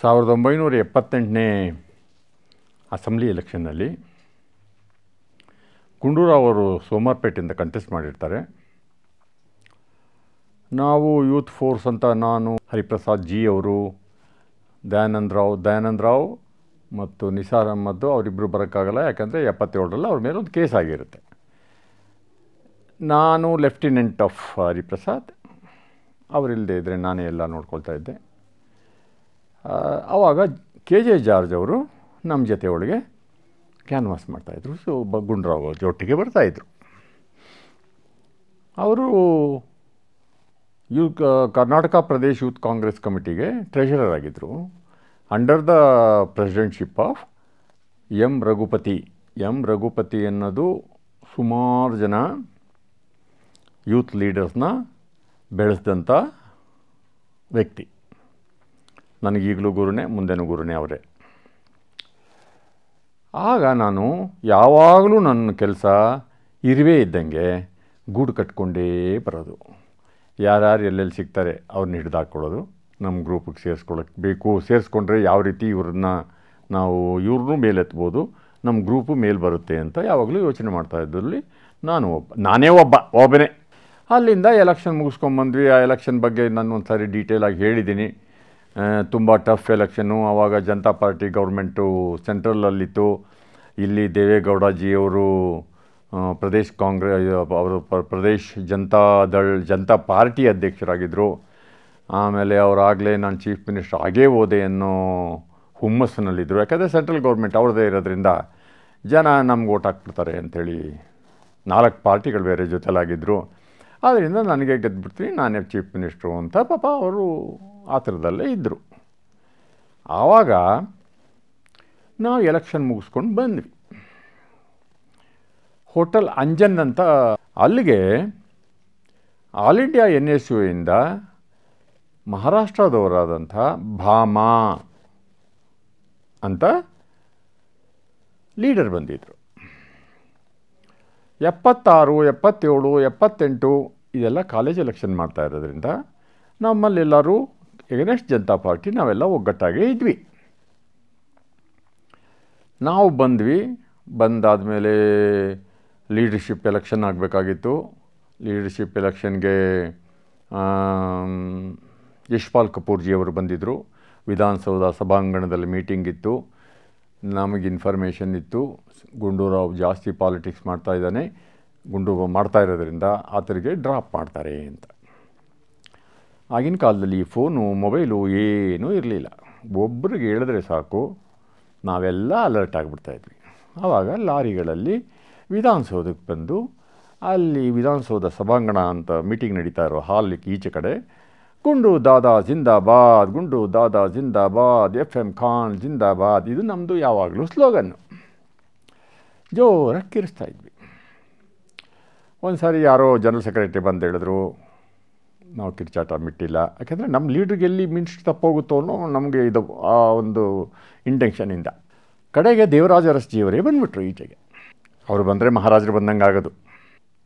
ಸಾವಿರದ ಒಂಬೈನೂರ ಎಪ್ಪತ್ತೆಂಟನೇ ಅಸೆಂಬ್ಲಿ ಎಲೆಕ್ಷನ್ನಲ್ಲಿ ಗುಂಡೂರಾವ್ ಅವರು ಸೋಮಾರ್ಪೇಟೆಯಿಂದ ಕಂಟೆಸ್ಟ್ ಮಾಡಿರ್ತಾರೆ ನಾವು ಯೂತ್ ಫೋರ್ಸ್ ಅಂತ ನಾನು ಹರಿಪ್ರಸಾದ್ ಜಿ ಅವರು ದಯಾನಂದ ರಾವ್ ದಯಾನಂದ ರಾವ್ ಮತ್ತು ನಿಸಾರ್ ಅಹಮ್ಮದ್ದು ಅವರಿಬ್ಬರು ಬರೋಕ್ಕಾಗಲ್ಲ ಯಾಕಂದರೆ ಎಪ್ಪತ್ತೇಳರಲ್ಲಿ ಅವ್ರ ಮೇಲೆ ಒಂದು ಕೇಸ್ ಆಗಿರುತ್ತೆ ನಾನು ಲೆಫ್ಟಿನೆಂಟ್ ಆಫ್ ಹರಿಪ್ರಸಾದ್ ಅವರಿಲ್ಲದೆ ಇದ್ದರೆ ನಾನೇ ಎಲ್ಲ ನೋಡ್ಕೊಳ್ತಾ ಇದ್ದೆ ಆವಾಗ ಕೆ ಜೆ ಜಾರ್ಜ್ ಅವರು ನಮ್ಮ ಜೊತೆ ಒಳಗೆ ಕ್ಯಾನ್ವಾಸ್ ಮಾಡ್ತಾಯಿದ್ರು ಸೊ ಒಬ್ಬ ಗುಂಡ್ರಾವ್ ಅವ್ರ ಬರ್ತಾ ಬರ್ತಾಯಿದ್ರು ಅವರು ಯೂ ಕರ್ನಾಟಕ ಪ್ರದೇಶ್ ಯೂತ್ ಕಾಂಗ್ರೆಸ್ ಕಮಿಟಿಗೆ ಟ್ರೆಷರರ್ ಆಗಿದ್ದರು under the presidentship of M Raghupati M Raghupati ಅನ್ನೋದು ಸುಮಾರು ಜನ ಯೂತ್ ಲೀಡರ್ಸ್ನ ಬೆಳೆಸಿದಂಥ ವ್ಯಕ್ತಿ ನನಗೀಗಲೂ ಗುರುನೇ ಮುಂದೆನೂ ಗುರುನೇ ಅವರೇ ಆಗ ನಾನು ಯಾವಾಗಲೂ ನನ್ನ ಕೆಲಸ ಇರುವೇ ಇದ್ದಂಗೆ ಗೂಡು ಕಟ್ಕೊಂಡೇ ಬರೋದು ಯಾರ್ಯಾರು ಎಲ್ಲೆಲ್ಲಿ ಸಿಗ್ತಾರೆ ಅವ್ರನ್ನ ಹಿಡ್ದಾಕೊಳ್ಳೋದು ನಮ್ಮ ಗ್ರೂಪಿಗೆ ಸೇರಿಸ್ಕೊಳಕ್ಕೆ ಬೇಕು ಸೇರಿಸ್ಕೊಂಡ್ರೆ ಯಾವ ರೀತಿ ಇವ್ರನ್ನ ನಾವು ಇವ್ರನ್ನೂ ಮೇಲೆತ್ಬೋದು ನಮ್ಮ ಗ್ರೂಪು ಮೇಲೆ ಬರುತ್ತೆ ಅಂತ ಯಾವಾಗಲೂ ಯೋಚನೆ ಮಾಡ್ತಾ ಇದ್ದಲ್ಲಿ ನಾನು ಒಬ್ಬ ನಾನೇ ಒಬ್ಬ ಒಬ್ಬನೇ ಅಲ್ಲಿಂದ ಎಲೆಕ್ಷನ್ ಮುಗಿಸ್ಕೊಂಬಂದ್ವಿ ಆ ಎಲೆಕ್ಷನ್ ಬಗ್ಗೆ ನಾನು ಒಂದು ಸಾರಿ ಡೀಟೇಲಾಗಿ ಹೇಳಿದ್ದೀನಿ ತುಂಬ ಟಫ್ ಎಲೆಕ್ಷನ್ನು ಆವಾಗ ಜನತಾ ಪಾರ್ಟಿ ಗೌರ್ಮೆಂಟು ಸೆಂಟ್ರಲಲ್ಲಿತ್ತು ಇಲ್ಲಿ ದೇವೇಗೌಡಜಿಯವರು ಪ್ರದೇಶ್ ಕಾಂಗ್ರೆ ಅವರು ಪ್ರದೇಶ್ ಜನತಾ ದಳ್ ಜನತಾ ಪಾರ್ಟಿ ಅಧ್ಯಕ್ಷರಾಗಿದ್ದರು ಆಮೇಲೆ ಅವರಾಗಲೇ ನಾನು ಚೀಫ್ ಮಿನಿಸ್ಟರ್ ಆಗೇ ಹೋದೆ ಅನ್ನೋ ಹುಮ್ಮಸ್ಸಿನಲ್ಲಿದ್ದರು ಯಾಕಂದರೆ ಸೆಂಟ್ರಲ್ ಗೌರ್ಮೆಂಟ್ ಅವ್ರದ್ದೇ ಇರೋದ್ರಿಂದ ಜನ ನಮ್ಗೆ ಓಟ್ ಹಾಕ್ಬಿಡ್ತಾರೆ ಅಂಥೇಳಿ ನಾಲ್ಕು ಪಾರ್ಟಿಗಳು ಬೇರೆ ಜೊತೆಲಾಗಿದ್ದರು ಆದ್ದರಿಂದ ನನಗೆ ಗೆದ್ದುಬಿಡ್ತೀನಿ ನಾನೇ ಚೀಫ್ ಮಿನಿಸ್ಟ್ರು ಅಂತ ಪಾಪ ಅವರು ಆ ಥರದಲ್ಲೇ ಇದ್ದರು ಆವಾಗ ನಾವು ಎಲೆಕ್ಷನ್ ಮುಗಿಸ್ಕೊಂಡು ಬಂದ್ವಿ ಹೋಟೆಲ್ ಅಂಜನ್ ಅಂತ ಅಲ್ಲಿಗೆ all India N S U ಇಂದ ಮಹಾರಾಷ್ಟ್ರದವರಾದಂಥ ಭಾಮಾ ಅಂತ ಲೀಡರ್ ಬಂದಿದ್ದರು ಎಪ್ಪತ್ತಾರು ಎಪ್ಪತ್ತೇಳು ಎಪ್ಪತ್ತೆಂಟು ಇದೆಲ್ಲ ಕಾಲೇಜ್ ಎಲೆಕ್ಷನ್ ಮಾಡ್ತಾ ಇರೋದ್ರಿಂದ ನಮ್ಮಲ್ಲೆಲ್ಲರೂ ಎಗನೆಸ್ಟ್ ಜನತಾ ಪಾರ್ಟಿ ನಾವೆಲ್ಲ ಒಗ್ಗಟ್ಟಾಗೇ ಇದ್ವಿ ನಾವು ಬಂದ್ವಿ ಬಂದಾದ ಮೇಲೆ ಲೀಡರ್ಶಿಪ್ ಎಲೆಕ್ಷನ್ ಆಗಬೇಕಾಗಿತ್ತು ಲೀಡರ್ಶಿಪ್ ಎಲೆಕ್ಷನ್ಗೆ ಯಶ್ಪಾಲ್ ಕಪೂರ್ಜಿಯವರು ಬಂದಿದ್ದರು ವಿಧಾನಸೌಧ ಸಭಾಂಗಣದಲ್ಲಿ ಮೀಟಿಂಗ್ ಇತ್ತು ನಮಗೆ ಇನ್ಫಾರ್ಮೇಷನ್ ಇತ್ತು ಗುಂಡೂರಾವ್ ಜಾಸ್ತಿ ಪಾಲಿಟಿಕ್ಸ್ ಮಾಡ್ತಾಯಿದ್ದಾನೆ ಗುಂಡೂರಾವ್ ಮಾಡ್ತಾ ಇರೋದ್ರಿಂದ ಆತರಿಗೆ ಡ್ರಾಪ್ ಮಾಡ್ತಾರೆ ಅಂತ ಆಗಿನ ಕಾಲದಲ್ಲಿ ಫೋನು ಮೊಬೈಲು ಏನೂ ಇರಲಿಲ್ಲ ಒಬ್ರಿಗೆ ಹೇಳಿದ್ರೆ ಸಾಕು ನಾವೆಲ್ಲ ಅಲರ್ಟ್ ಆಗಿಬಿಡ್ತಾಯಿದ್ವಿ ಆವಾಗ ಲಾರಿಗಳಲ್ಲಿ ವಿಧಾನಸೌಧಕ್ಕೆ ಬಂದು ಅಲ್ಲಿ ವಿಧಾನಸೌಧ ಸಭಾಂಗಣ ಅಂತ ಮೀಟಿಂಗ್ ನಡೀತಾ ಇರೋ ಹಾಲಿಗೆ ಈಚೆ ಕಡೆ ಗುಂಡು ದಾದಾ ಜಿಂದಾಬಾದ್ ಗುಂಡು ದಾದಾ ಜಿಂದಾಬಾದ್ ಎಫ್ ಎಮ್ ಖಾನ್ ಜಿಂದಾಬಾದ್ ಇದು ನಮ್ಮದು ಯಾವಾಗಲೂ ಸ್ಲೋಗನ್ನು ಜೋರಾಗಿ ಕಿರಿಸ್ತಾ ಇದ್ವಿ ಒಂದು ಸಾರಿ ಯಾರೋ ಜನರಲ್ ಸೆಕ್ರೆಟರಿ ಬಂದು ಹೇಳಿದ್ರು ನಾವು ಕಿರುಚಾಟ ಬಿಟ್ಟಿಲ್ಲ ಯಾಕೆಂದರೆ ನಮ್ಮ ಲೀಡ್ರಿಗೆ ಎಲ್ಲಿ ಮೀನ್ಸ್ ತಪ್ಪೋಗುತ್ತೋ ಅನ್ನೋ ನಮಗೆ ಇದು ಆ ಒಂದು ಇಂಟೆನ್ಷನಿಂದ ಕಡೆಗೆ ದೇವರಾಜ ಅರಸ್ಜಿಯವರೇ ಬಂದುಬಿಟ್ರು ಈಚೆಗೆ ಅವರು ಬಂದರೆ ಮಹಾರಾಜರು ಬಂದಂಗೆ ಆಗೋದು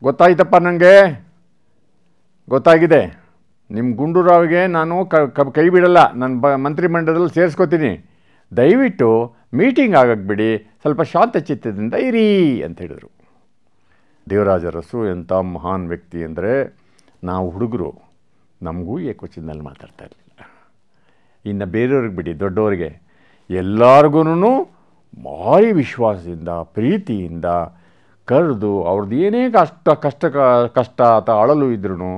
ಗೊತ್ತಾಯ್ತಪ್ಪ ನನಗೆ ಗೊತ್ತಾಗಿದೆ ನಿಮ್ಮ ಗುಂಡೂರಾವ್ಗೆ ನಾನು ಕ ಕೈ ಬಿಡಲ್ಲ ನಾನು ಬ ಮಂತ್ರಿಮಂಡಲದಲ್ಲಿ ಸೇರಿಸ್ಕೋತೀನಿ ದಯವಿಟ್ಟು ಮೀಟಿಂಗ್ ಆಗಕ್ಕೆ ಬಿಡಿ ಸ್ವಲ್ಪ ಶಾಂತ ಚಿತ್ತದಿಂದ ಇರಿ ಅಂತ ಹೇಳಿದರು ದೇವರಾಜರಸು ಎಂಥ ಮಹಾನ್ ವ್ಯಕ್ತಿ ಅಂದರೆ ನಾವು ಹುಡುಗರು ನಮಗೂ ಏಕೋಚಿನಲ್ಲಿ ಮಾತಾಡ್ತಾ ಇರಲಿಲ್ಲ ಇನ್ನು ಬೇರೆಯವ್ರಿಗೆ ಬಿಡಿ ದೊಡ್ಡವ್ರಿಗೆ ಎಲ್ಲರಿಗೂ ಭಾರಿ ವಿಶ್ವಾಸದಿಂದ ಪ್ರೀತಿಯಿಂದ ಕರೆದು ಅವ್ರದ್ದು ಏನೇ ಕಷ್ಟ ಕಷ್ಟ ಕಷ್ಟ ಅಥವಾ ಅಳಲು ಇದ್ರೂ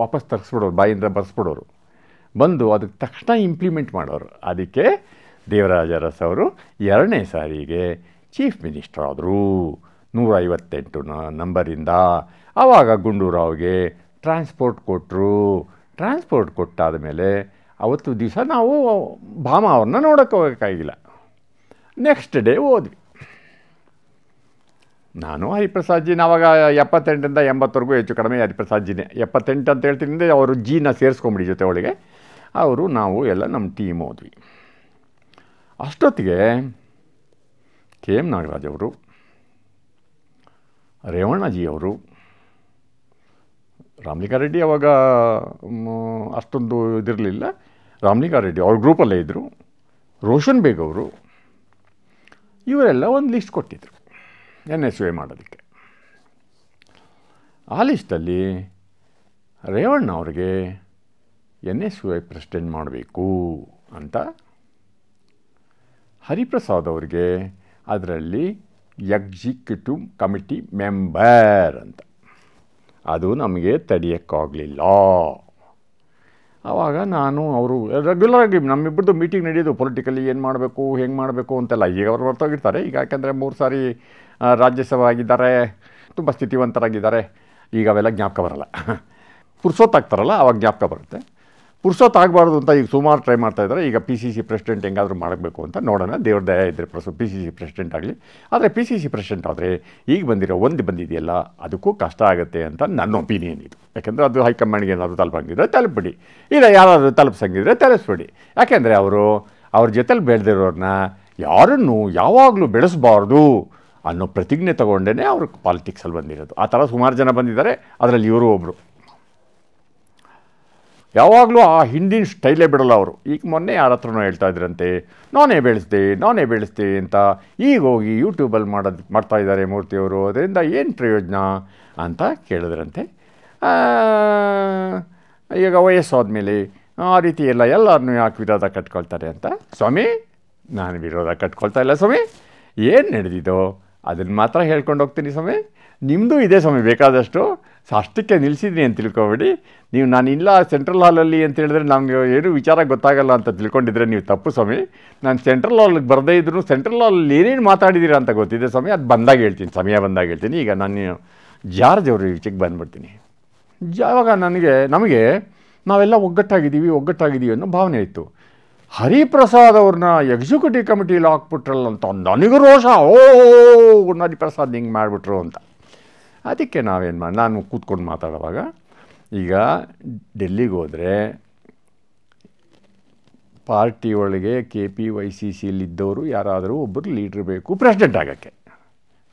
ವಾಪಸ್ ತರಿಸ್ಬಿಡೋರು ಬಾಯಿಂದ ಬರೆಸ್ಬಿಡೋರು ಬಂದು ಅದಕ್ಕೆ ತಕ್ಷಣ ಇಂಪ್ಲಿಮೆಂಟ್ ಮಾಡೋರು ಅದಕ್ಕೆ ದೇವರಾಜರಸ್ ಅವರು ಎರಡನೇ ಸಾರಿಗೆ ಚೀಫ್ ಮಿನಿಸ್ಟರ್ ಆದರು ನೂರೈವತ್ತೆಂಟು ನಂಬರಿಂದ ಆವಾಗ ಗುಂಡೂರಾವ್ಗೆ ಟ್ರಾನ್ಸ್ಪೋರ್ಟ್ ಕೊಟ್ಟರು ಟ್ರಾನ್ಸ್ಪೋರ್ಟ್ ಕೊಟ್ಟಾದ ಮೇಲೆ ಅವತ್ತು ದಿವಸ ನಾವು ಭಾಮ ಅವ್ರನ್ನ ನೋಡೋಕ್ಕೆ ಹೋಗೋಕ್ಕಾಗಿಲ್ಲ ನೆಕ್ಸ್ಟ್ ಡೇ ಹೋದ್ವಿ ನಾನು ಹರಿಪ್ರಸಾದ್ಜಿನ ಅವಾಗ ಎಪ್ಪತ್ತೆಂಟರಿಂದ ಎಂಬತ್ತರೆಗೂ ಹೆಚ್ಚು ಕಡಿಮೆ ಹರಿಪ್ರಸಾದ್ಜಿನೇ ಎಪ್ಪತ್ತೆಂಟು ಅಂತ ಹೇಳ್ತೀನಿ ಅವರು ಜೀನ ಸೇರಿಸ್ಕೊಂಬಿಡಿ ಜೊತೆ ಒಳಗೆ ಅವರು ನಾವು ಎಲ್ಲ ನಮ್ಮ ಟೀಮ್ ಹೋದ್ವಿ ಅಷ್ಟೊತ್ತಿಗೆ ಕೆ ಎಂ ನಾಗರಾಜ್ ಅವರು ರೇವಣ್ಣಜಿ ಅವರು ರೆಡ್ಡಿ ಅವಾಗ ಅಷ್ಟೊಂದು ಇದಿರಲಿಲ್ಲ ರೆಡ್ಡಿ ಅವ್ರ ಗ್ರೂಪಲ್ಲೇ ಇದ್ದರು ರೋಷನ್ ಬೇಗ್ ಅವರು ಇವರೆಲ್ಲ ಒಂದು ಲಿಸ್ಟ್ ಕೊಟ್ಟಿದ್ದರು ಎನ್ ಎಸ್ ಎ ಮಾಡೋದಕ್ಕೆ ಆ ಲಿಸ್ಟಲ್ಲಿ ರೇವಣ್ಣ ಅವ್ರಿಗೆ N S U I president ಮಾಡಬೇಕು ಅಂತ ಹರಿಪ್ರಸಾದ್ ಅವ್ರಿಗೆ ಅದರಲ್ಲಿ ಎಕ್ಸಿಕ್ಯೂಟಿವ್ ಕಮಿಟಿ ಮೆಂಬರ್ ಅಂತ ಅದು ನಮಗೆ ತಡೆಯೋಕ್ಕಾಗಲಿಲ್ಲ ಆವಾಗ ನಾನು ಅವರು ರೆಗ್ಯುಲರಾಗಿ ನಮ್ಮಿಬ್ಬರದ್ದು ಮೀಟಿಂಗ್ ನಡೆಯೋದು ಪೊಲಿಟಿಕಲಿ ಏನು ಮಾಡಬೇಕು ಹೆಂಗೆ ಮಾಡಬೇಕು ಅಂತೆಲ್ಲ ಈಗ ಅವರು ಹೊರತೋಗಿರ್ತಾರೆ ಈಗ ಯಾಕೆಂದರೆ ಮೂರು ಸಾರಿ ರಾಜ್ಯಸಭಾ ಆಗಿದ್ದಾರೆ ತುಂಬ ಸ್ಥಿತಿವಂತರಾಗಿದ್ದಾರೆ ಈಗ ಅವೆಲ್ಲ ಜ್ಞಾಪಕ ಬರಲ್ಲ ಪುರ್ಸೋತ್ತಾಗ್ತಾರಲ್ಲ ಆವಾಗ ಜ್ಞಾಪಕ ಬರುತ್ತೆ ಪುರ್ಸೊತ್ತಾಗಬಾರ್ದು ಅಂತ ಈಗ ಸುಮಾರು ಟ್ರೈ ಮಾಡ್ತಾ ಇದ್ದಾರೆ ಈಗ ಪಿ ಸಿ ಸಿ ಪ್ರೆಸಿಡೆಂಟ್ ಹೆಂಗಾದರೂ ಮಾಡಬೇಕು ಅಂತ ನೋಡೋಣ ದೇವ್ರ ದಯ ಇದ್ದರೆ ಪ್ರಸು ಪಿ ಸಿ ಸಿ ಪ್ರೆಸಿಡೆಂಟ್ ಆಗಲಿ ಆದರೆ ಪಿ ಸಿ ಸಿ ಪ್ರೆಸಿಡೆಂಟ್ ಆದರೆ ಈಗ ಬಂದಿರೋ ಒಂದು ಬಂದಿದೆಯಲ್ಲ ಅದಕ್ಕೂ ಕಷ್ಟ ಆಗುತ್ತೆ ಅಂತ ನನ್ನ ಒಪಿನಿಯನ್ ಇದು ಯಾಕೆಂದರೆ ಅದು ಹೈಕಮಾಂಡ್ಗೆ ಏನಾದರೂ ತಲುಪಂಗಿದ್ರೆ ತಲುಪಿಬಿಡಿ ಇಲ್ಲ ಯಾರಾದರೂ ತಲುಪಿಸಂಗಿದ್ರೆ ತಲುಪಿಸ್ಬಿಡಿ ಯಾಕೆಂದರೆ ಅವರು ಅವ್ರ ಜೊತೆಲಿ ಬೆಳೆದಿರೋರನ್ನ ಯಾರನ್ನು ಯಾವಾಗಲೂ ಬೆಳೆಸಬಾರ್ದು ಅನ್ನೋ ಪ್ರತಿಜ್ಞೆ ತಗೊಂಡೇ ಅವರು ಪಾಲಿಟಿಕ್ಸಲ್ಲಿ ಬಂದಿರೋದು ಆ ಥರ ಸುಮಾರು ಜನ ಬಂದಿದ್ದಾರೆ ಅದರಲ್ಲಿ ಇವರು ಒಬ್ಬರು ಯಾವಾಗಲೂ ಆ ಹಿಂದಿನ ಸ್ಟೈಲೇ ಬಿಡಲ್ಲ ಅವರು ಈಗ ಮೊನ್ನೆ ಯಾರ ಹತ್ರನೂ ಹೇಳ್ತಾ ಇದ್ರಂತೆ ನಾನೇ ಬೆಳೆಸ್ದೆ ನಾನೇ ಬೆಳೆಸ್ದೆ ಅಂತ ಈಗ ಹೋಗಿ ಯೂಟ್ಯೂಬಲ್ಲಿ ಮಾಡೋದು ಮಾಡ್ತಾಯಿದ್ದಾರೆ ಮೂರ್ತಿಯವರು ಅದರಿಂದ ಏನು ಪ್ರಯೋಜನ ಅಂತ ಕೇಳಿದ್ರಂತೆ ಈಗ ವಯಸ್ಸಾದ ಮೇಲೆ ಆ ರೀತಿ ಎಲ್ಲ ಎಲ್ಲರನ್ನೂ ಯಾಕೆ ವಿರೋಧ ಕಟ್ಕೊಳ್ತಾರೆ ಅಂತ ಸ್ವಾಮಿ ನಾನು ವಿರೋಧ ಕಟ್ಕೊಳ್ತಾ ಇಲ್ಲ ಸ್ವಾಮಿ ಏನು ನಡೆದಿದ್ದೋ ಅದನ್ನು ಮಾತ್ರ ಹೇಳ್ಕೊಂಡು ಹೋಗ್ತೀನಿ ಸ್ವಾಮಿ ನಿಮ್ಮದು ಇದೇ ಸ್ವಾಮಿ ಬೇಕಾದಷ್ಟು ಸೊ ಅಷ್ಟಕ್ಕೆ ನಿಲ್ಲಿಸಿದ್ದೀನಿ ಅಂತ ತಿಳ್ಕೊಬೇಡಿ ನೀವು ನಾನು ಇಲ್ಲ ಸೆಂಟ್ರಲ್ ಹಾಲಲ್ಲಿ ಅಂತ ಹೇಳಿದ್ರೆ ನಮಗೆ ಏನು ವಿಚಾರ ಗೊತ್ತಾಗಲ್ಲ ಅಂತ ತಿಳ್ಕೊಂಡಿದ್ರೆ ನೀವು ತಪ್ಪು ಸ್ವಾಮಿ ನಾನು ಸೆಂಟ್ರಲ್ ಹಾಲಿಗೆ ಬರದೇ ಇದ್ರು ಸೆಂಟ್ರಲ್ ಹಾಲಲ್ಲಿ ಏನೇನು ಮಾತಾಡಿದ್ದೀರಾ ಅಂತ ಗೊತ್ತಿದೆ ಸ್ವಾಮಿ ಅದು ಬಂದಾಗ ಹೇಳ್ತೀನಿ ಸಮಯ ಬಂದಾಗ ಹೇಳ್ತೀನಿ ಈಗ ನಾನು ಜಾರ್ಜ್ ಅವರು ವಿಚಕ್ಕೆ ಬಂದುಬಿಡ್ತೀನಿ ಯಾವಾಗ ನನಗೆ ನಮಗೆ ನಾವೆಲ್ಲ ಒಗ್ಗಟ್ಟಾಗಿದ್ದೀವಿ ಒಗ್ಗಟ್ಟಾಗಿದ್ದೀವಿ ಅನ್ನೋ ಭಾವನೆ ಇತ್ತು ಹರಿಪ್ರಸಾದ್ ಅವ್ರನ್ನ ಎಕ್ಸಿಕ್ಯೂಟಿವ್ ಕಮಿಟಿಲಿ ಹಾಕ್ಬಿಟ್ರಲ್ಲ ಅಂತ ನನಗೂ ರೋಷ ಓ ಹರಿಪ್ರಸಾದ್ ಹಿಂಗೆ ಮಾಡಿಬಿಟ್ರು ಅಂತ ಅದಕ್ಕೆ ನಾವೇನು ಮಾಡಿ ನಾನು ಕೂತ್ಕೊಂಡು ಮಾತಾಡುವಾಗ ಈಗ ಡೆಲ್ಲಿಗೆ ಹೋದರೆ ಪಾರ್ಟಿ ಒಳಗೆ ಕೆ ಪಿ ವೈ ಸಿ ಸಿಲಿದ್ದವರು ಯಾರಾದರೂ ಒಬ್ಬರು ಲೀಡ್ರ್ ಬೇಕು ಪ್ರೆಸಿಡೆಂಟ್ ಆಗೋಕ್ಕೆ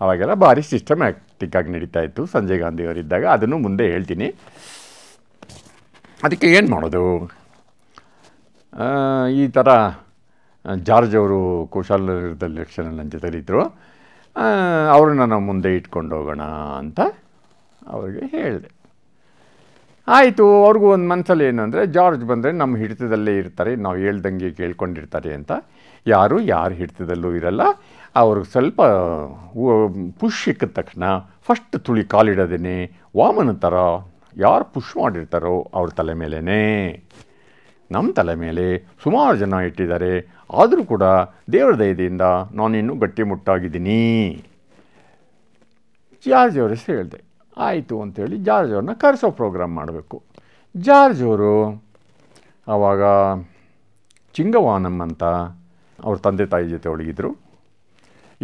ಅವಾಗೆಲ್ಲ ಭಾರಿ ಸಿಸ್ಟಮ್ಯಾಟಿಕ್ಕಾಗಿ ನಡೀತಾ ಇತ್ತು ಸಂಜಯ್ ಗಾಂಧಿ ಅವರಿದ್ದಾಗ ಅದನ್ನು ಮುಂದೆ ಹೇಳ್ತೀನಿ ಅದಕ್ಕೆ ಏನು ಮಾಡೋದು ಈ ಥರ ಜಾರ್ಜ್ ಅವರು ಕೋಶಾಲದಲ್ಲಿ ಎಲೆಕ್ಷನಲ್ಲಿ ನನ್ನ ಜೊತೆಲಿದ್ದರು ಅವ್ರನ್ನ ನಾವು ಮುಂದೆ ಇಟ್ಕೊಂಡು ಹೋಗೋಣ ಅಂತ ಅವ್ರಿಗೆ ಹೇಳಿದೆ ಆಯಿತು ಅವ್ರಿಗೂ ಒಂದು ಮನಸ್ಸಲ್ಲಿ ಏನಂದರೆ ಜಾರ್ಜ್ ಬಂದರೆ ನಮ್ಮ ಹಿಡಿತದಲ್ಲೇ ಇರ್ತಾರೆ ನಾವು ಹೇಳ್ದಂಗೆ ಕೇಳ್ಕೊಂಡಿರ್ತಾರೆ ಅಂತ ಯಾರು ಯಾರು ಹಿಡಿತದಲ್ಲೂ ಇರಲ್ಲ ಅವ್ರಿಗೆ ಸ್ವಲ್ಪ ಪುಷ್ ಸಿಕ್ಕಿದ ತಕ್ಷಣ ಫಸ್ಟ್ ತುಳಿ ಕಾಲಿಡೋದೇನೆ ವಾಮನ ಥರ ಯಾರು ಪುಷ್ ಮಾಡಿರ್ತಾರೋ ಅವ್ರ ತಲೆ ಮೇಲೇ ನಮ್ಮ ತಲೆ ಮೇಲೆ ಸುಮಾರು ಜನ ಇಟ್ಟಿದ್ದಾರೆ ಆದರೂ ಕೂಡ ದೇವರ ದಯದಿಂದ ನಾನಿನ್ನೂ ಮುಟ್ಟಾಗಿದ್ದೀನಿ ಜಾರ್ಜ್ ಅವರ ಹೆಸರು ಹೇಳಿದೆ ಆಯಿತು ಅಂಥೇಳಿ ಜಾರ್ಜ್ ಅವ್ರನ್ನ ಕರೆಸೋ ಪ್ರೋಗ್ರಾಮ್ ಮಾಡಬೇಕು ಜಾರ್ಜ್ ಅವರು ಆವಾಗ ಚಿಂಗವಾನಮ್ ಅಂತ ಅವ್ರ ತಂದೆ ತಾಯಿ ಜೊತೆ ಒಳಗಿದ್ರು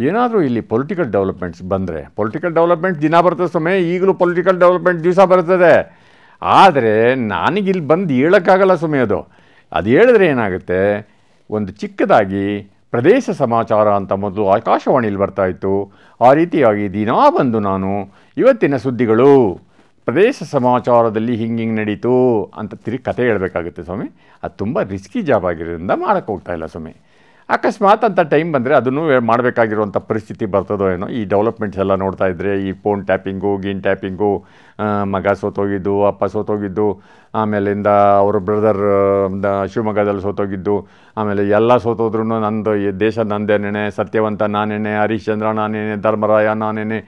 ಏನಾದರೂ ಇಲ್ಲಿ ಪೊಲಿಟಿಕಲ್ ಡೆವಲಪ್ಮೆಂಟ್ಸ್ ಬಂದರೆ ಪೊಲಿಟಿಕಲ್ ಡೆವಲಪ್ಮೆಂಟ್ ದಿನ ಬರ್ತದೆ ಸಮಯ ಈಗಲೂ ಪೊಲಿಟಿಕಲ್ ಡೆವಲಪ್ಮೆಂಟ್ ದಿವಸ ಬರ್ತದೆ ಆದರೆ ನನಗಿಲ್ಲಿ ಬಂದು ಹೇಳೋಕ್ಕಾಗಲ್ಲ ಸಮಯ ಅದು ಅದು ಹೇಳಿದ್ರೆ ಏನಾಗುತ್ತೆ ಒಂದು ಚಿಕ್ಕದಾಗಿ ಪ್ರದೇಶ ಸಮಾಚಾರ ಅಂತ ಮೊದಲು ಆಕಾಶವಾಣಿಯಲ್ಲಿ ಬರ್ತಾ ಇತ್ತು ಆ ರೀತಿಯಾಗಿ ದಿನಾ ಬಂದು ನಾನು ಇವತ್ತಿನ ಸುದ್ದಿಗಳು ಪ್ರದೇಶ ಸಮಾಚಾರದಲ್ಲಿ ಹಿಂಗೆ ಹಿಂಗೆ ನಡೀತು ಅಂತ ತಿರುಗಿ ಕತೆ ಹೇಳಬೇಕಾಗುತ್ತೆ ಸ್ವಾಮಿ ಅದು ತುಂಬ ರಿಸ್ಕಿ ಜಾಬ್ ಆಗಿರೋದ್ರಿಂದ ಮಾಡೋಕ್ಕೆ ಇಲ್ಲ ಸ್ವಾಮಿ ಅಕಸ್ಮಾತ್ ಅಂತ ಟೈಮ್ ಬಂದರೆ ಅದನ್ನು ಮಾಡಬೇಕಾಗಿರುವಂಥ ಪರಿಸ್ಥಿತಿ ಬರ್ತದೋ ಏನೋ ಈ ಡೆವಲಪ್ಮೆಂಟ್ಸ್ ಎಲ್ಲ ನೋಡ್ತಾ ಇದ್ದರೆ ಈ ಫೋನ್ ಟ್ಯಾಪಿಂಗು ಗೀನ್ ಟ್ಯಾಪಿಂಗು ಮಗ ಸೋತೋಗಿದ್ದು ಅಪ್ಪ ಸೋತೋಗಿದ್ದು ಆಮೇಲಿಂದ ಅವ್ರ ಬ್ರದರ್ ಶಿವಮೊಗ್ಗದಲ್ಲಿ ಸೋತೋಗಿದ್ದು ಆಮೇಲೆ ಎಲ್ಲ ಸೋತೋದ್ರೂ ನಂದು ದೇಶ ನೆನೆ ಸತ್ಯವಂತ ನಾನೇನೆ ಹರಿಶ್ಚಂದ್ರ ನಾನೇನೆ ಧರ್ಮರಾಯ ನಾನೇನೆ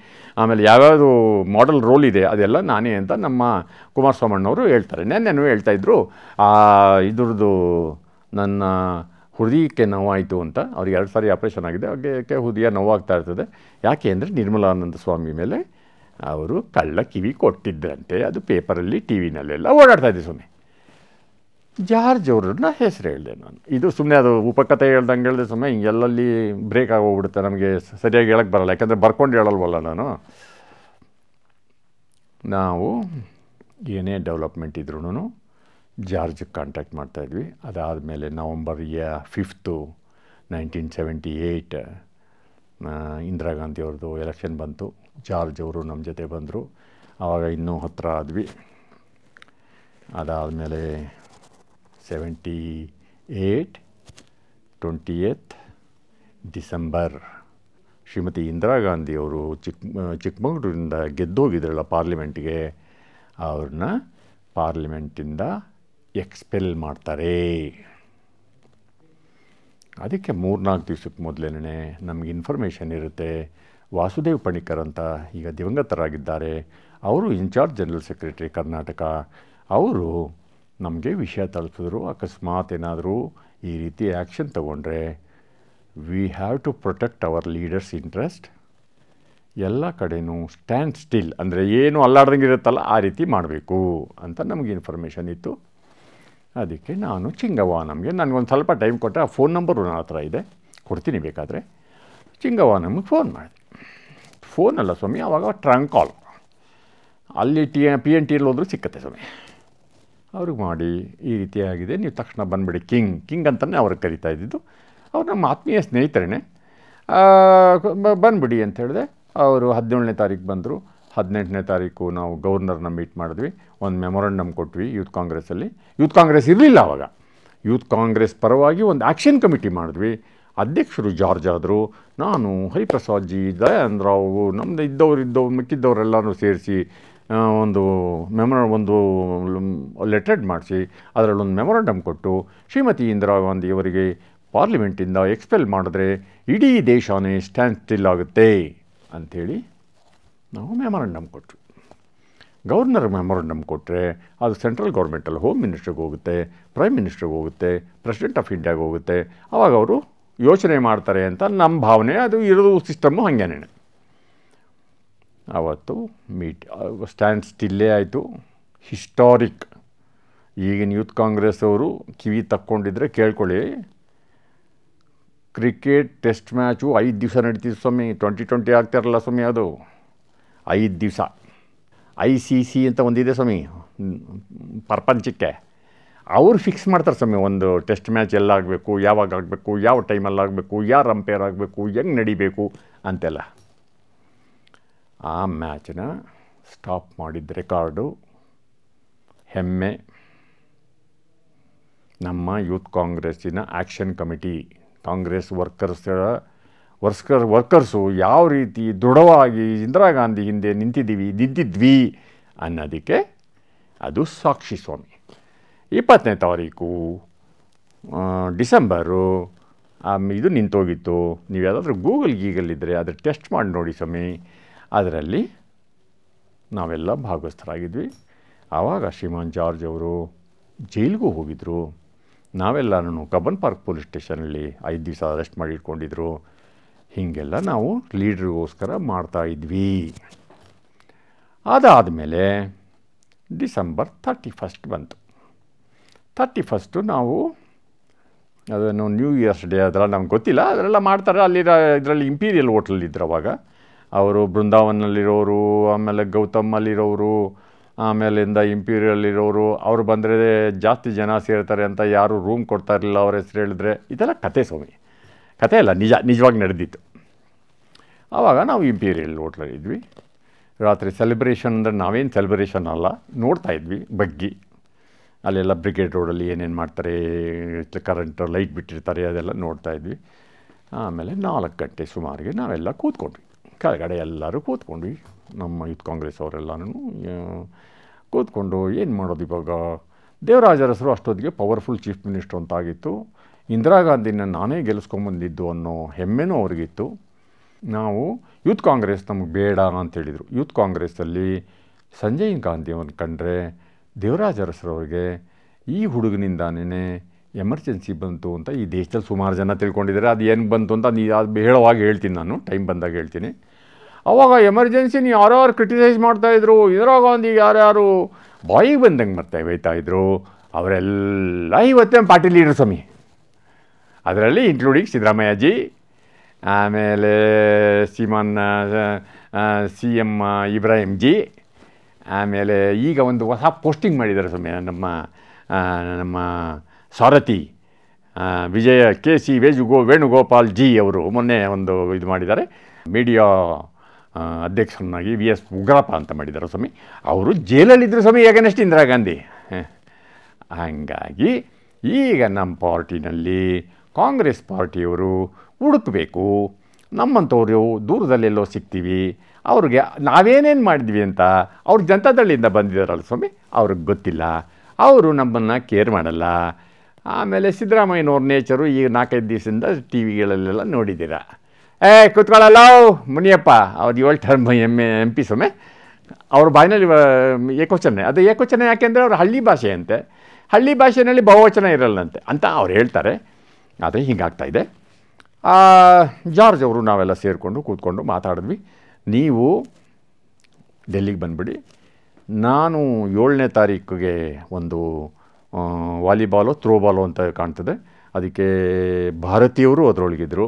ಆಮೇಲೆ ಯಾವ್ಯಾವುದು ಮಾಡಲ್ ರೋಲ್ ಇದೆ ಅದೆಲ್ಲ ನಾನೇ ಅಂತ ನಮ್ಮ ಕುಮಾರಸ್ವಾಮಣ್ಣವರು ಹೇಳ್ತಾರೆ ನೆನ್ನೆನೂ ಹೇಳ್ತಾಯಿದ್ರು ಇದ್ರದ್ದು ನನ್ನ ಹೃದಯಕ್ಕೆ ನೋವಾಯಿತು ಅಂತ ಅವ್ರಿಗೆ ಎರಡು ಸಾರಿ ಆಪ್ರೇಷನ್ ಆಗಿದೆ ಅವ್ರಿಗೆ ಹುದಿಯ ನೋವಾಗ್ತಾ ಇರ್ತದೆ ಯಾಕೆ ಅಂದರೆ ನಿರ್ಮಲಾನಂದ ಸ್ವಾಮಿ ಮೇಲೆ ಅವರು ಕಳ್ಳ ಕಿವಿ ಕೊಟ್ಟಿದ್ದರಂತೆ ಅದು ಪೇಪರಲ್ಲಿ ಟಿ ವಿನಲ್ಲೆಲ್ಲ ಓಡಾಡ್ತಾ ಇದ್ದೆ ಸುಮ್ಮನೆ ಜಾರ್ಜ್ ಅವ್ರನ್ನ ಹೆಸರು ಹೇಳಿದೆ ನಾನು ಇದು ಸುಮ್ಮನೆ ಅದು ಉಪಕಥೆ ಹೇಳ್ದಂಗೆ ಹೇಳಿದೆ ಸುಮ್ಮನೆ ಹಿಂಗೆಲ್ಲಲ್ಲಿ ಬ್ರೇಕ್ ಆಗೋಗ್ಬಿಡುತ್ತೆ ನಮಗೆ ಸರಿಯಾಗಿ ಹೇಳಕ್ಕೆ ಬರಲ್ಲ ಯಾಕಂದರೆ ಬರ್ಕೊಂಡು ಹೇಳಲ್ವಲ್ಲ ನಾನು ನಾವು ಏನೇ ಡೆವಲಪ್ಮೆಂಟ್ ಇದ್ರೂ ಜಾರ್ಜಿಗೆ ಕಾಂಟ್ಯಾಕ್ಟ್ ಮಾಡ್ತಾಯಿದ್ವಿ ಅದಾದಮೇಲೆ ನವಂಬರ್ ಯ fifth nineteen seventy eight Indira ಗಾಂಧಿಯವ್ರದ್ದು ಎಲೆಕ್ಷನ್ ಬಂತು ಜಾರ್ಜ್ ಅವರು ನಮ್ಮ ಜೊತೆ ಬಂದರು ಆವಾಗ ಇನ್ನೂ ಹತ್ತಿರ ಆದ್ವಿ ಅದಾದಮೇಲೆ seventy eight twenty eighth December Shrimati Indira ಗಾಂಧಿಯವರು ಚಿಕ್ಕ ಚಿಕ್ಕಮಗಳೂರಿಂದ ಗೆದ್ದೋಗಿದ್ರಲ್ಲ ಪಾರ್ಲಿಮೆಂಟ್ಗೆ ಅವ್ರನ್ನ ಪಾರ್ಲಿಮೆಂಟಿಂದ ಎಕ್ಸ್ಪೆಲ್ ಮಾಡ್ತಾರೆ ಅದಕ್ಕೆ ಮೂರ್ನಾಲ್ಕು ದಿವ್ಸಕ್ಕೆ ಮೊದಲೇನೆ ನಮಗೆ ಇನ್ಫಾರ್ಮೇಷನ್ ಇರುತ್ತೆ ವಾಸುದೇವ್ ಪಣಿಕರ್ ಅಂತ ಈಗ ದಿವಂಗತರಾಗಿದ್ದಾರೆ ಅವರು ಇನ್ಚಾರ್ಜ್ ಜನರಲ್ ಸೆಕ್ರೆಟರಿ ಕರ್ನಾಟಕ ಅವರು ನಮಗೆ ವಿಷಯ ತಲುಪಿದ್ರು ಅಕಸ್ಮಾತ್ ಏನಾದರೂ ಈ ರೀತಿ ಆ್ಯಕ್ಷನ್ ತಗೊಂಡ್ರೆ we have to protect our leaders interest ಎಲ್ಲ ಕಡೆಯೂ ಸ್ಟ್ಯಾಂಡ್ ಸ್ಟಿಲ್ ಅಂದರೆ ಏನು ಅಲ್ಲಾಡ್ದಂಗೆ ಇರುತ್ತಲ್ಲ ಆ ರೀತಿ ಮಾಡಬೇಕು ಅಂತ ನಮಗೆ ಇನ್ಫಾರ್ಮೇಷನ್ ಇತ್ತು ಅದಕ್ಕೆ ನಾನು ನಮಗೆ ನನಗೊಂದು ಸ್ವಲ್ಪ ಟೈಮ್ ಕೊಟ್ಟರೆ ಆ ಫೋನ್ ನಂಬರು ನನ್ನ ಹತ್ರ ಇದೆ ಕೊಡ್ತೀನಿ ಬೇಕಾದರೆ ನಮಗೆ ಫೋನ್ ಮಾಡಿದೆ ಫೋನಲ್ಲ ಸ್ವಾಮಿ ಆವಾಗ ಟ್ರಂಕ್ ಕಾಲ್ ಅಲ್ಲಿ ಟಿ ಪಿ ಎನ್ ಟಿಯಲ್ಲಿ ಹೋದರೂ ಸಿಕ್ಕತ್ತೆ ಸ್ವಾಮಿ ಅವ್ರಿಗೆ ಮಾಡಿ ಈ ರೀತಿಯಾಗಿದೆ ನೀವು ತಕ್ಷಣ ಬಂದುಬಿಡಿ ಕಿಂಗ್ ಕಿಂಗ್ ಅಂತಲೇ ಅವ್ರಿಗೆ ಕರಿತಾ ಇದ್ದಿದ್ದು ಅವ್ರು ನಮ್ಮ ಆತ್ಮೀಯ ಸ್ನೇಹಿತರೇ ಬಂದುಬಿಡಿ ಅಂತ ಹೇಳಿದೆ ಅವರು ಹದಿನೇಳನೇ ತಾರೀಕು ಬಂದರು ಹದಿನೆಂಟನೇ ತಾರೀಕು ನಾವು ಗೌರ್ನರ್ನ ಮೀಟ್ ಮಾಡಿದ್ವಿ ಒಂದು ಮೆಮೊರಂಡಮ್ ಕೊಟ್ವಿ ಯೂತ್ ಕಾಂಗ್ರೆಸ್ಸಲ್ಲಿ ಯೂತ್ ಕಾಂಗ್ರೆಸ್ ಇರಲಿಲ್ಲ ಆವಾಗ ಯೂತ್ ಕಾಂಗ್ರೆಸ್ ಪರವಾಗಿ ಒಂದು ಆ್ಯಕ್ಷನ್ ಕಮಿಟಿ ಮಾಡಿದ್ವಿ ಅಧ್ಯಕ್ಷರು ಜಾರ್ಜ್ ಆದರು ನಾನು ಹರಿಪ್ರಸಾದ್ಜಿ ದಯಾನಂದ ರಾವ್ ನಮ್ಮದು ಇದ್ದವ್ರು ಇದ್ದವ್ರು ಮಿಕ್ಕಿದ್ದವರೆಲ್ಲರೂ ಸೇರಿಸಿ ಒಂದು ಮೆಮೊರ ಒಂದು ಲೆಟ್ರೆಡ್ ಮಾಡಿಸಿ ಅದರಲ್ಲೊಂದು ಮೆಮೊರಂಡಮ್ ಕೊಟ್ಟು ಶ್ರೀಮತಿ ಇಂದಿರಾ ಗಾಂಧಿ ಅವರಿಗೆ ಪಾರ್ಲಿಮೆಂಟಿಂದ ಎಕ್ಸ್ಪೆಲ್ ಮಾಡಿದ್ರೆ ಇಡೀ ದೇಶವೇ ಸ್ಟ್ಯಾಂಡ್ ಸ್ಟಿಲ್ ಆಗುತ್ತೆ ಅಂಥೇಳಿ ನಾವು ಮೆಮೊರಂಡಮ್ ಕೊಟ್ವಿ ಗವರ್ನರ್ ಮೆಮೊರಂಡಮ್ ಕೊಟ್ಟರೆ ಅದು ಸೆಂಟ್ರಲ್ ಗೌರ್ಮೆಂಟಲ್ಲಿ ಹೋಮ್ ಮಿನಿಸ್ಟ್ರಿಗೆ ಹೋಗುತ್ತೆ ಪ್ರೈಮ್ ಮಿನಿಸ್ಟ್ರಿಗೆ ಹೋಗುತ್ತೆ ಪ್ರೆಸಿಡೆಂಟ್ ಆಫ್ ಇಂಡಿಯಾಗೆ ಹೋಗುತ್ತೆ ಆವಾಗ ಅವರು ಯೋಚನೆ ಮಾಡ್ತಾರೆ ಅಂತ ನಮ್ಮ ಭಾವನೆ ಅದು ಇರೋದು ಸಿಸ್ಟಮ್ಮು ಹಾಗೇನೇ ಆವತ್ತು ಮೀಟ್ ಸ್ಟ್ಯಾಂಡ್ ಸ್ಟಿಲ್ಲೇ ಆಯಿತು ಹಿಸ್ಟಾರಿಕ್ ಈಗಿನ ಯೂತ್ ಕಾಂಗ್ರೆಸ್ ಅವರು ಕಿವಿ ತಕ್ಕೊಂಡಿದ್ರೆ ಕೇಳ್ಕೊಳ್ಳಿ ಕ್ರಿಕೆಟ್ ಟೆಸ್ಟ್ ಮ್ಯಾಚು ಐದು ದಿವಸ ನಡೀತಿದೆ ಸ್ವಾಮಿ ಟ್ವೆಂಟಿ ಟ್ವೆಂಟಿ ಆಗ್ತಾರಲ್ಲ ಸ್ವಾಮಿ ಅದು ಐದು ದಿವಸ ಐ ಸಿ ಸಿ ಅಂತ ಒಂದಿದೆ ಸ್ವಾಮಿ ಪ್ರಪಂಚಕ್ಕೆ ಅವ್ರು ಫಿಕ್ಸ್ ಮಾಡ್ತಾರೆ ಸ್ವಾಮಿ ಒಂದು ಟೆಸ್ಟ್ ಮ್ಯಾಚ್ ಎಲ್ಲ ಆಗಬೇಕು ಯಾವಾಗ ಆಗಬೇಕು ಯಾವ ಟೈಮಲ್ಲಿ ಆಗಬೇಕು ಯಾರು ಅಂಪೇರ್ ಆಗಬೇಕು ಹೆಂಗೆ ನಡಿಬೇಕು ಅಂತೆಲ್ಲ ಆ ಮ್ಯಾಚನ್ನ ಸ್ಟಾಪ್ ಮಾಡಿದ ರೆಕಾರ್ಡು ಹೆಮ್ಮೆ ನಮ್ಮ ಯೂತ್ ಕಾಂಗ್ರೆಸ್ಸಿನ ಆ್ಯಕ್ಷನ್ ಕಮಿಟಿ ಕಾಂಗ್ರೆಸ್ ವರ್ಕರ್ಸ್ ವರ್ಸ್ಕರ್ ವರ್ಕರ್ಸು ಯಾವ ರೀತಿ ದೃಢವಾಗಿ ಇಂದಿರಾ ಗಾಂಧಿ ಹಿಂದೆ ನಿಂತಿದ್ದೀವಿ ನಿಂತಿದ್ವಿ ಅನ್ನೋದಕ್ಕೆ ಅದು ಸಾಕ್ಷಿ ಸ್ವಾಮಿ ಇಪ್ಪತ್ತನೇ ತಾರೀಕು ಡಿಸೆಂಬರು ಇದು ನಿಂತೋಗಿತ್ತು ನೀವು ಯಾವುದಾದ್ರೂ ಗೂಗಲ್ ಗೀಗಲ್ಲಿದ್ದರೆ ಅದ್ರ ಟೆಸ್ಟ್ ಮಾಡಿ ನೋಡಿ ಸ್ವಾಮಿ ಅದರಲ್ಲಿ ನಾವೆಲ್ಲ ಭಾಗವಸ್ಥರಾಗಿದ್ವಿ ಆವಾಗ ಶ್ರೀಮಾನ್ ಜಾರ್ಜ್ ಅವರು ಜೈಲಿಗೂ ಹೋಗಿದ್ದರು ನಾವೆಲ್ಲರೂ ಕಬ್ಬನ್ ಪಾರ್ಕ್ ಪೊಲೀಸ್ ಸ್ಟೇಷನಲ್ಲಿ ಐದು ದಿವಸ ಅರೆಸ್ಟ್ ಮಾಡಿ ಇಟ್ಕೊಂಡಿದ್ರು ಹೀಗೆಲ್ಲ ನಾವು ಲೀಡ್ರಿಗೋಸ್ಕರ ಮಾಡ್ತಾಯಿದ್ವಿ ಅದಾದಮೇಲೆ ಡಿಸೆಂಬರ್ ಥರ್ಟಿ ಫಸ್ಟ್ ಬಂತು ಥರ್ಟಿ ಫಸ್ಟು ನಾವು ಅದನ್ನು ನ್ಯೂ ಇಯರ್ಸ್ ಡೇ ಅದೆಲ್ಲ ನಮ್ಗೆ ಗೊತ್ತಿಲ್ಲ ಅದರೆಲ್ಲ ಮಾಡ್ತಾರೆ ಅಲ್ಲಿ ಇದರಲ್ಲಿ ಇಂಪೀರಿಯಲ್ ಹೋಟ್ಲಲ್ಲಿದ್ದರು ಅವಾಗ ಅವರು ಬೃಂದಾವನಲ್ಲಿರೋರು ಆಮೇಲೆ ಗೌತಮಲ್ಲಿರೋರು ಆಮೇಲಿಂದ ಇಂಪೀರಿಯಲ್ಲಿರೋರು ಅವರು ಬಂದರೆ ಜಾಸ್ತಿ ಜನ ಸೇರ್ತಾರೆ ಅಂತ ಯಾರು ರೂಮ್ ಕೊಡ್ತಾ ಇರಲಿಲ್ಲ ಅವ್ರ ಹೆಸರು ಹೇಳಿದ್ರೆ ಇದೆಲ್ಲ ಕತೆ ಸ್ವಾಮಿ ಕತೆ ಅಲ್ಲ ನಿಜ ನಿಜವಾಗಿ ನಡೆದಿತ್ತು ಆವಾಗ ನಾವು ಇಂಪೀರಿಯಲ್ ಇದ್ವಿ ರಾತ್ರಿ ಸೆಲೆಬ್ರೇಷನ್ ಅಂದರೆ ನಾವೇನು ಸೆಲೆಬ್ರೇಷನ್ ಅಲ್ಲ ನೋಡ್ತಾ ಇದ್ವಿ ಬಗ್ಗಿ ಅಲ್ಲೆಲ್ಲ ಬ್ರಿಗೇಡ್ ರೋಡಲ್ಲಿ ಏನೇನು ಮಾಡ್ತಾರೆ ಕರೆಂಟ್ ಲೈಟ್ ಬಿಟ್ಟಿರ್ತಾರೆ ಅದೆಲ್ಲ ನೋಡ್ತಾ ಇದ್ವಿ ಆಮೇಲೆ ನಾಲ್ಕು ಗಂಟೆ ಸುಮಾರಿಗೆ ನಾವೆಲ್ಲ ಕೂತ್ಕೊಂಡ್ವಿ ಕೆಳಗಡೆ ಎಲ್ಲರೂ ಕೂತ್ಕೊಂಡ್ವಿ ನಮ್ಮ ಯೂತ್ ಕಾಂಗ್ರೆಸ್ ಅವರೆಲ್ಲನೂ ಕೂತ್ಕೊಂಡು ಏನು ಮಾಡೋದು ಇವಾಗ ದೇವರಾಜರಸರು ಅಷ್ಟೊತ್ತಿಗೆ ಪವರ್ಫುಲ್ ಚೀಫ್ ಮಿನಿಸ್ಟ್ರ್ ಅಂತಾಗಿತ್ತು ಇಂದಿರಾ ಗಾಂಧಿನ ನಾನೇ ಗೆಲ್ಲಿಸ್ಕೊಂಬಂದಿದ್ದು ಅನ್ನೋ ಹೆಮ್ಮೆನೂ ಅವ್ರಿಗಿತ್ತು ನಾವು ಯೂತ್ ಕಾಂಗ್ರೆಸ್ ನಮಗೆ ಬೇಡ ಅಂತೇಳಿದರು ಯೂತ್ ಕಾಂಗ್ರೆಸ್ಸಲ್ಲಿ ಸಂಜಯ್ ಗಾಂಧಿ ಗಾಂಧಿಯವ್ರನ್ನ ಕಂಡ್ರೆ ದೇವರಾಜ ಅರಸರವ್ರಿಗೆ ಈ ಹುಡುಗನಿಂದಾನೇ ಎಮರ್ಜೆನ್ಸಿ ಬಂತು ಅಂತ ಈ ದೇಶದಲ್ಲಿ ಸುಮಾರು ಜನ ತಿಳ್ಕೊಂಡಿದ್ದಾರೆ ಅದು ಏನು ಬಂತು ಅಂತ ನೀ ಅದು ಹೇಳುವಾಗ ಹೇಳ್ತೀನಿ ನಾನು ಟೈಮ್ ಬಂದಾಗ ಹೇಳ್ತೀನಿ ಆವಾಗ ಎಮರ್ಜೆನ್ಸಿ ನೀವು ಯಾರ್ಯಾರು ಕ್ರಿಟಿಸೈಸ್ ಮಾಡ್ತಾಯಿದ್ರು ಇಂದಿರಾ ಗಾಂಧಿ ಯಾರ್ಯಾರು ಬಾಯಿಗೆ ಬಂದಂಗೆ ಮತ್ತೆ ಬೈತಾಯಿದ್ರು ಅವರೆಲ್ಲ ಇವತ್ತೇ ಪಾರ್ಟಿ ಲೀಡರ್ ಸ್ವಾಮಿ ಅದರಲ್ಲಿ ಇನ್ಕ್ಲೂಡಿಂಗ್ ಸಿದ್ದರಾಮಯ್ಯಜಿ ಆಮೇಲೆ ಸೀಮನ್ ಸಿ ಎಮ್ ಇಬ್ರಾಹಿಂ ಜಿ ಆಮೇಲೆ ಈಗ ಒಂದು ಹೊಸ ಪೋಸ್ಟಿಂಗ್ ಮಾಡಿದ್ದಾರೆ ಸ್ವಾಮಿ ನಮ್ಮ ನಮ್ಮ ಸಾರಥಿ ವಿಜಯ ಕೆ ಸಿ ವೇಜುಗೋ ವೇಣುಗೋಪಾಲ್ ಜಿ ಅವರು ಮೊನ್ನೆ ಒಂದು ಇದು ಮಾಡಿದ್ದಾರೆ ಮೀಡಿಯಾ ಅಧ್ಯಕ್ಷರನ್ನಾಗಿ ವಿ ಎಸ್ ಉಗ್ರಪ್ಪ ಅಂತ ಮಾಡಿದ್ದಾರೆ ಸ್ವಾಮಿ ಅವರು ಜೈಲಲ್ಲಿದ್ದರು ಸ್ವಾಮಿ ನೆಕ್ಸ್ಟ್ ಇಂದಿರಾ ಗಾಂಧಿ ಹಾಗಾಗಿ ಈಗ ನಮ್ಮ ಪಾರ್ಟಿನಲ್ಲಿ ಕಾಂಗ್ರೆಸ್ ಪಾರ್ಟಿಯವರು ಹುಡುಕಬೇಕು ನಮ್ಮಂಥವ್ರು ದೂರದಲ್ಲೆಲ್ಲೋ ಸಿಗ್ತೀವಿ ಅವ್ರಿಗೆ ನಾವೇನೇನು ಮಾಡಿದ್ವಿ ಅಂತ ಅವ್ರು ಜನತಾದಳಿಯಿಂದ ಬಂದಿದ್ದಾರಲ್ಲ ಸ್ವಾಮಿ ಅವ್ರಿಗೆ ಗೊತ್ತಿಲ್ಲ ಅವರು ನಮ್ಮನ್ನು ಕೇರ್ ಮಾಡಲ್ಲ ಆಮೇಲೆ ಸಿದ್ದರಾಮಯ್ಯನವ್ರ ನೇಚರು ಈಗ ನಾಲ್ಕೈದು ದಿವಸದಿಂದ ಟಿ ವಿಗಳಲ್ಲೆಲ್ಲ ನೋಡಿದ್ದೀರ ಏ ಕೂತ್ಕೊಳ್ಳಲ್ಲ ಮುನಿಯಪ್ಪ ಅವ್ರು ಏಳು ಟರ್ಮ್ ಎಮ್ ಎಮ್ ಪಿ ಸ್ವಾಮಿ ಅವ್ರ ಬಾಯಿನಲ್ಲಿ ಏಕವಚನೆ ಅದು ಏಕವಚನ ಯಾಕೆಂದರೆ ಅವ್ರ ಹಳ್ಳಿ ಭಾಷೆಯಂತೆ ಹಳ್ಳಿ ಭಾಷೆಯಲ್ಲಿ ಬಹುವಚನ ಇರಲ್ಲಂತೆ ಅಂತ ಅವ್ರು ಹೇಳ್ತಾರೆ ಆದರೆ ಹೀಗಾಗ್ತಾ ಇದೆ ಜಾರ್ಜ್ ಅವರು ನಾವೆಲ್ಲ ಸೇರಿಕೊಂಡು ಕೂತ್ಕೊಂಡು ಮಾತಾಡಿದ್ವಿ ನೀವು ಡೆಲ್ಲಿಗೆ ಬಂದುಬಿಡಿ ನಾನು ಏಳನೇ ತಾರೀಕಿಗೆ ಒಂದು ವಾಲಿಬಾಲು ಥ್ರೋಬಾಲು ಅಂತ ಕಾಣ್ತದೆ ಅದಕ್ಕೆ ಭಾರತೀಯವರು ಅದರೊಳಗಿದ್ದರು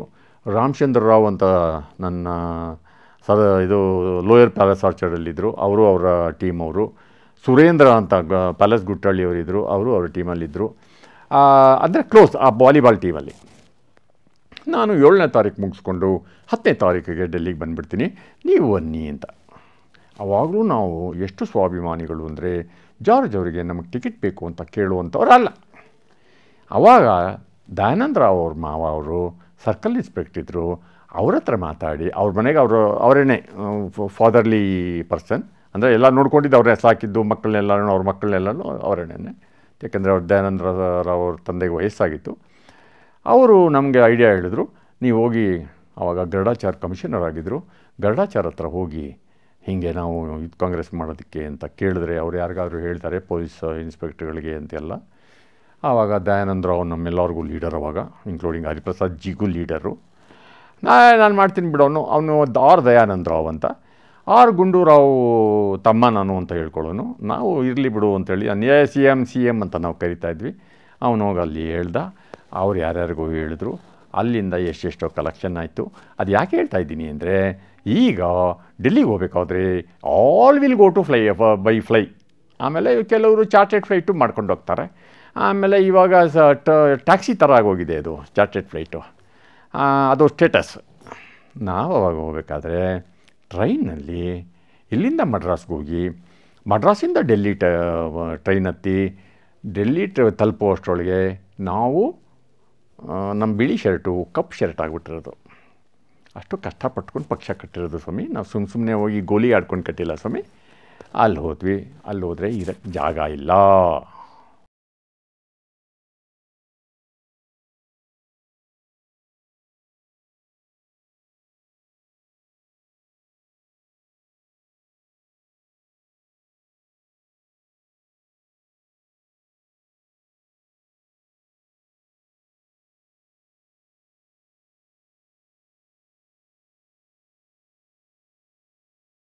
ರಾಮಚಂದ್ರ ರಾವ್ ಅಂತ ನನ್ನ ಸದ ಇದು ಲೋಯರ್ ಪ್ಯಾಲೇಸ್ ಆರ್ಚರ್ಡಲ್ಲಿದ್ದರು ಅವರು ಅವರ ಟೀಮ್ ಅವರು ಸುರೇಂದ್ರ ಅಂತ ಪ್ಯಾಲೇಸ್ ಗುಟ್ಟಳ್ಳಿಯವರಿದ್ದರು ಅವರು ಅವರ ಟೀಮಲ್ಲಿದ್ದರು ಅಂದರೆ ಕ್ಲೋಸ್ ಆ ವಾಲಿಬಾಲ್ ಟೀಮಲ್ಲಿ ನಾನು ಏಳನೇ ತಾರೀಕು ಮುಗಿಸ್ಕೊಂಡು ಹತ್ತನೇ ತಾರೀಕಿಗೆ ಡೆಲ್ಲಿಗೆ ಬಂದುಬಿಡ್ತೀನಿ ನೀವು ಬನ್ನಿ ಅಂತ ಆವಾಗಲೂ ನಾವು ಎಷ್ಟು ಸ್ವಾಭಿಮಾನಿಗಳು ಅಂದರೆ ಜಾರ್ಜ್ ಅವರಿಗೆ ನಮಗೆ ಟಿಕೆಟ್ ಬೇಕು ಅಂತ ಕೇಳುವಂಥವ್ರಲ್ಲ ಆವಾಗ ದಯಾನಂದ ರಾವ್ ಅವ್ರ ಮಾವ ಅವರು ಸರ್ಕಲ್ ಇನ್ಸ್ಪೆಕ್ಟ್ ಇದ್ದರು ಅವ್ರ ಹತ್ರ ಮಾತಾಡಿ ಅವ್ರ ಮನೆಗೆ ಅವರು ಅವರೇನೇ ಫಾದರ್ಲಿ ಪರ್ಸನ್ ಅಂದರೆ ಎಲ್ಲ ನೋಡ್ಕೊಂಡಿದ್ದು ಅವ್ರ ಹೆಸರು ಹಾಕಿದ್ದು ಅವ್ರ ಮಕ್ಕಳನ್ನೆಲ್ಲನೂ ಅವರೇನೇ ಯಾಕೆಂದರೆ ಅವ್ರು ದಯಾನಂದ ರಾವ್ ಅವ್ರ ತಂದೆಗೆ ವಯಸ್ಸಾಗಿತ್ತು ಅವರು ನಮಗೆ ಐಡಿಯಾ ಹೇಳಿದರು ನೀವು ಹೋಗಿ ಆವಾಗ ಗರುಡಾಚಾರ್ ಕಮಿಷನರ್ ಆಗಿದ್ದರು ಗರುಡಾಚಾರ್ ಹತ್ರ ಹೋಗಿ ಹೀಗೆ ನಾವು ಯೂತ್ ಕಾಂಗ್ರೆಸ್ ಮಾಡೋದಕ್ಕೆ ಅಂತ ಕೇಳಿದ್ರೆ ಅವ್ರು ಯಾರಿಗಾದರೂ ಹೇಳ್ತಾರೆ ಪೊಲೀಸ್ ಇನ್ಸ್ಪೆಕ್ಟರ್ಗಳಿಗೆ ಅಂತೆಲ್ಲ ಆವಾಗ ದಯಾನಂದ ರಾವ್ ನಮ್ಮೆಲ್ಲರಿಗೂ ಲೀಡರ್ ಅವಾಗ ಇನ್ಕ್ಲೂಡಿಂಗ್ ಹರಿಪ್ರಸಾದ್ ಜಿಗೂ ಲೀಡರು ನಾ ನಾನು ಮಾಡ್ತೀನಿ ಬಿಡೋನು ಅವನು ಆರ್ ದಯಾನಂದ ರಾವ್ ಅಂತ ಆರ್ ಗುಂಡೂರಾವ್ ತಮ್ಮ ನಾನು ಅಂತ ಹೇಳ್ಕೊಳ್ಳೋನು ನಾವು ಇರಲಿ ಬಿಡು ಅಂತೇಳಿ ಅನ್ಯಾಯ ಸಿ ಎಮ್ ಸಿ ಎಮ್ ಅಂತ ನಾವು ಕರಿತಾ ಇದ್ವಿ ಅವನು ಹೋಗಿ ಅಲ್ಲಿ ಹೇಳ್ದ ಅವ್ರು ಯಾರ್ಯಾರಿಗೂ ಹೇಳಿದ್ರು ಅಲ್ಲಿಂದ ಎಷ್ಟೆಷ್ಟೋ ಕಲೆಕ್ಷನ್ ಆಯಿತು ಅದು ಯಾಕೆ ಹೇಳ್ತಾ ಇದ್ದೀನಿ ಅಂದರೆ ಈಗ ಡೆಲ್ಲಿಗೆ ಹೋಗ್ಬೇಕಾದ್ರೆ all will go to fly by fly ಆಮೇಲೆ ಕೆಲವರು ಚಾರ್ಟೆಡ್ ಫ್ಲೈಟು ಮಾಡ್ಕೊಂಡು ಹೋಗ್ತಾರೆ ಆಮೇಲೆ ಇವಾಗ ಸ ಟ್ಯಾಕ್ಸಿ ಥರ ಆಗೋಗಿದೆ ಅದು ಚಾರ್ಟೆಡ್ ಫ್ಲೈಟು ಅದು ಸ್ಟೇಟಸ್ ನಾವು ಅವಾಗ ಹೋಗ್ಬೇಕಾದ್ರೆ ಟ್ರೈನಲ್ಲಿ ಇಲ್ಲಿಂದ ಮಡ್ರಾಸ್ಗೆ ಹೋಗಿ ಮಡ್ರಾಸಿಂದ ಡೆಲ್ಲಿ ಟ ಟ್ರೈನ್ ಹತ್ತಿ ಡೆಲ್ಲಿ ಟ್ರ ತಲುಪುವಷ್ಟರೊಳಗೆ ನಾವು ನಮ್ಮ ಬಿಳಿ ಶರ್ಟು ಕಪ್ ಶರ್ಟ್ ಆಗಿಬಿಟ್ಟಿರೋದು ಅಷ್ಟು ಕಷ್ಟಪಟ್ಕೊಂಡು ಪಕ್ಷ ಕಟ್ಟಿರೋದು ಸ್ವಾಮಿ ನಾವು ಸುಮ್ಮನೆ ಸುಮ್ಮನೆ ಹೋಗಿ ಗೋಲಿ ಆಡ್ಕೊಂಡು ಕಟ್ಟಿಲ್ಲ ಸ್ವಾಮಿ ಅಲ್ಲಿ ಹೋದ್ವಿ ಅಲ್ಲಿ ಹೋದರೆ ಇರಕ್ಕೆ ಜಾಗ ಇಲ್ಲ